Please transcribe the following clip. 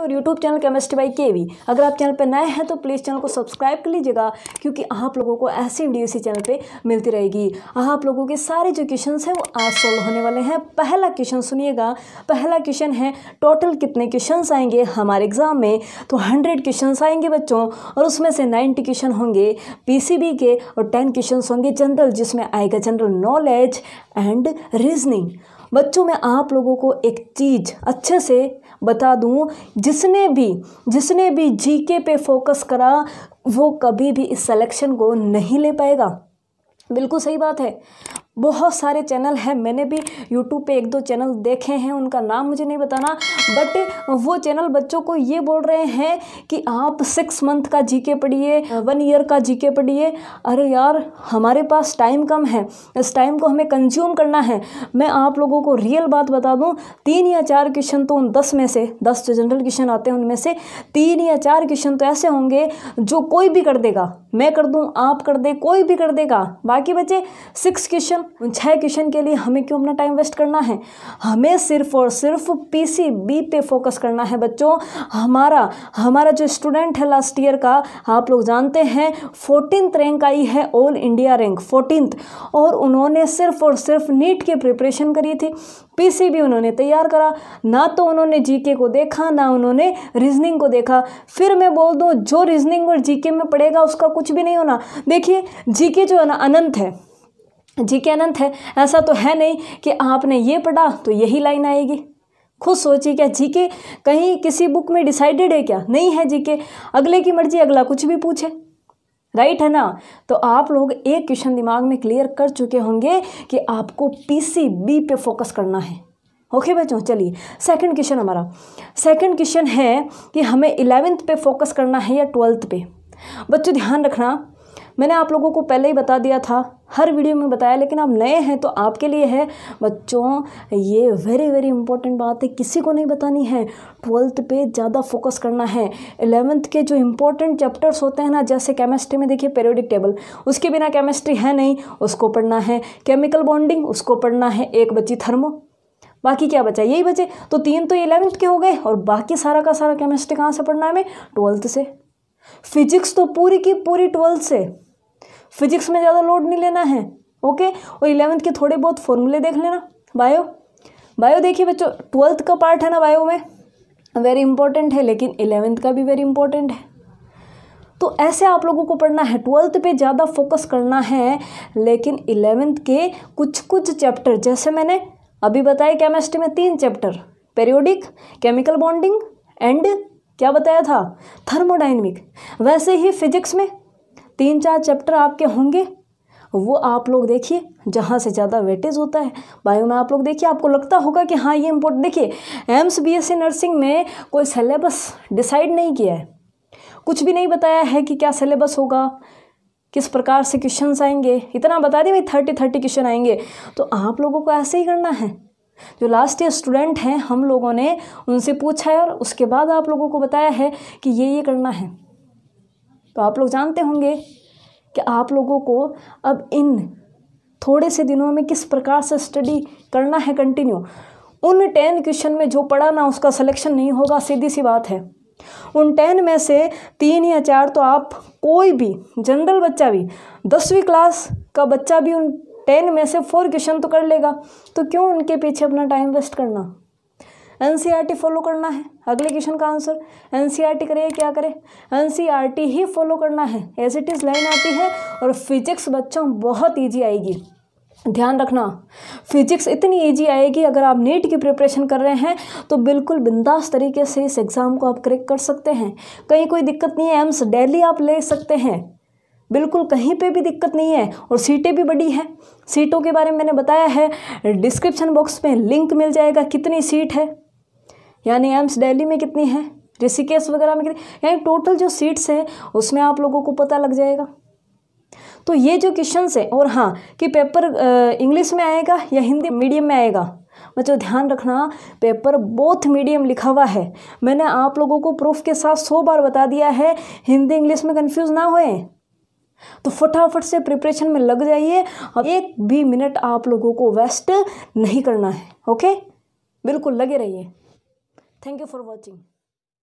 और तो YouTube channel chemistry by K V अगर आप चैनल पर नए हैं तो प्लीज़ चैनल को सब्सक्राइब कर लीजिएगा क्योंकि आप लोगों को ऐसी वीडियो इसी चैनल पर मिलती रहेगी हाँ, आप लोगों के सारे जो क्वेश्चन हैं वो आज सॉल्व होने वाले हैं पहला क्वेश्चन सुनिएगा पहला क्वेश्चन है टोटल कितने क्वेश्चन आएंगे हमारे एग्ज़ाम में तो हंड्रेड क्वेश्चन आएंगे बच्चों और उसमें से नाइन्टी क्वेश्चन होंगे पीसीबी के और टेन क्वेश्चन होंगे जनरल जिसमें आएगा जनरल नॉलेज एंड रीजनिंग बच्चों में आप लोगों को एक चीज़ अच्छे से बता दूं जिसने भी जिसने भी जीके पे फोकस करा वो कभी भी इस सिलेक्शन को नहीं ले पाएगा बिल्कुल सही बात है बहुत सारे चैनल हैं मैंने भी यूट्यूब पे एक दो चैनल देखे हैं उनका नाम मुझे नहीं बताना बट वो चैनल बच्चों को ये बोल रहे हैं कि आप सिक्स मंथ का जी के पढ़िए वन ईयर का जी के पढ़िए अरे यार हमारे पास टाइम कम है इस टाइम को हमें कंज्यूम करना है मैं आप लोगों को रियल बात बता दूँ तीन या चार क्वेश्चन तो उन दस में से दस जो जनरल क्वेश्चन आते हैं उनमें से तीन या चार क्वेश्चन तो ऐसे होंगे जो कोई भी कर देगा मैं कर दूँ आप कर दे कोई भी कर देगा बाकी बचे सिक्स क्वेश्चन उन छः क्वेश्चन के लिए हमें क्यों अपना टाइम वेस्ट करना है हमें सिर्फ और सिर्फ पीसीबी पे फोकस करना है बच्चों हमारा हमारा जो स्टूडेंट है लास्ट ईयर का आप लोग जानते हैं फोर्टीनथ रैंक आई है ऑल इंडिया रैंक फोर्टीनथ और उन्होंने सिर्फ और सिर्फ नीट की प्रिपरेशन करी थी पीसीबी उन्होंने तैयार करा ना तो उन्होंने जीके को देखा ना उन्होंने रीजनिंग को देखा फिर मैं बोल दूँ जो रीजनिंग और जीके में पड़ेगा उसका कुछ भी नहीं होना देखिए जीके जो है ना अनंत है जी के अनंत है ऐसा तो है नहीं कि आपने ये पढ़ा तो यही लाइन आएगी खुद सोचिए क्या जी के कहीं किसी बुक में डिसाइडेड है क्या नहीं है जी के अगले की मर्जी अगला कुछ भी पूछे राइट है ना तो आप लोग एक क्वेश्चन दिमाग में क्लियर कर चुके होंगे कि आपको पीसीबी पे फोकस करना है ओके okay, बच्चों चलिए सेकंड क्वेश्चन हमारा सेकंड क्वेश्चन है कि हमें इलेवेंथ पे फोकस करना है या ट्वेल्थ पे बच्चों ध्यान रखना मैंने आप लोगों को पहले ही बता दिया था हर वीडियो में बताया लेकिन आप नए हैं तो आपके लिए है बच्चों ये वेरी वेरी इंपॉर्टेंट बात है किसी को नहीं बतानी है ट्वेल्थ पे ज़्यादा फोकस करना है एलेवेंथ के जो इंपॉर्टेंट चैप्टर्स होते हैं ना जैसे केमिस्ट्री में देखिए पेरियोडिक टेबल उसके बिना केमिस्ट्री है नहीं उसको पढ़ना है केमिकल बॉन्डिंग उसको पढ़ना है एक बच्ची थर्मो बाकी क्या बचा यही बचे तो तीन तो इलेवेंथ के हो गए और बाकी सारा का सारा केमिस्ट्री कहाँ से पढ़ना है हमें ट्वेल्थ से फिजिक्स तो पूरी की पूरी ट्वेल्थ से फिजिक्स में ज़्यादा लोड नहीं लेना है ओके और इलेवंथ के थोड़े बहुत फॉर्मूले देख लेना बायो बायो देखिए बच्चों ट्वेल्थ का पार्ट है ना बायो में वेरी इंपॉर्टेंट है लेकिन इलेवेंथ का भी वेरी इंपॉर्टेंट है तो ऐसे आप लोगों को पढ़ना है ट्वेल्थ पे ज़्यादा फोकस करना है लेकिन इलेवेंथ के कुछ कुछ चैप्टर जैसे मैंने अभी बताया केमिस्ट्री में तीन chapter periodic chemical bonding and क्या बताया था थर्मोडाइनमिक वैसे ही फिजिक्स में तीन चार चैप्टर आपके होंगे वो आप लोग देखिए जहाँ से ज़्यादा वेटेज होता है बायो में आप लोग देखिए आपको लगता होगा कि हाँ ये इम्पोर्ट देखिए एम्स बीएससी नर्सिंग में कोई सिलेबस डिसाइड नहीं किया है कुछ भी नहीं बताया है कि क्या सिलेबस होगा किस प्रकार से क्वेश्चन आएंगे इतना बता दें भाई थर्टी थर्टी क्वेश्चन आएंगे तो आप लोगों को ऐसे ही करना है जो लास्ट ईयर स्टूडेंट हैं हम लोगों ने उनसे पूछा है और उसके बाद आप लोगों को बताया है कि ये ये करना है तो आप लोग जानते होंगे कि आप लोगों को अब इन थोड़े से दिनों में किस प्रकार से स्टडी करना है कंटिन्यू उन टेन क्वेश्चन में जो पढ़ा ना उसका सिलेक्शन नहीं होगा सीधी सी बात है उन टेन में से तीन या चार तो आप कोई भी जनरल बच्चा भी दसवीं क्लास का बच्चा भी उन टेन में से फोर क्वेश्चन तो कर लेगा तो क्यों उनके पीछे अपना टाइम वेस्ट करना एन फॉलो e करना है अगले क्वेश्चन का आंसर एन e करे क्या करे एन e ही फॉलो करना है एज इट इज़ लाइन आती है और फिजिक्स बच्चों बहुत ईजी आएगी ध्यान रखना फिजिक्स इतनी ईजी आएगी अगर आप नीट की प्रिपरेशन कर रहे हैं तो बिल्कुल बिंदास तरीके से इस एग्ज़ाम को आप क्रैक कर सकते हैं कहीं कोई दिक्कत नहीं है एम्स डेली आप ले सकते हैं बिल्कुल कहीं पे भी दिक्कत नहीं है और सीटें भी बड़ी हैं सीटों के बारे में मैंने बताया है डिस्क्रिप्शन बॉक्स में लिंक मिल जाएगा कितनी सीट है यानी एम्स दिल्ली में कितनी है ऋषिकेश वगैरह में कितनी यानी टोटल जो सीट्स हैं उसमें आप लोगों को पता लग जाएगा तो ये जो क्वेश्चन है और हाँ कि पेपर इंग्लिश में आएगा या हिंदी मीडियम में आएगा बच्चों ध्यान रखना पेपर बोथ मीडियम लिखा हुआ है मैंने आप लोगों को प्रूफ के साथ सौ बार बता दिया है हिंदी इंग्लिश में कंफ्यूज ना होए तो फटाफट से प्रिपरेशन में लग जाइए और एक भी मिनट आप लोगों को वेस्ट नहीं करना है ओके बिल्कुल लगे रहिए थैंक यू फॉर वॉचिंग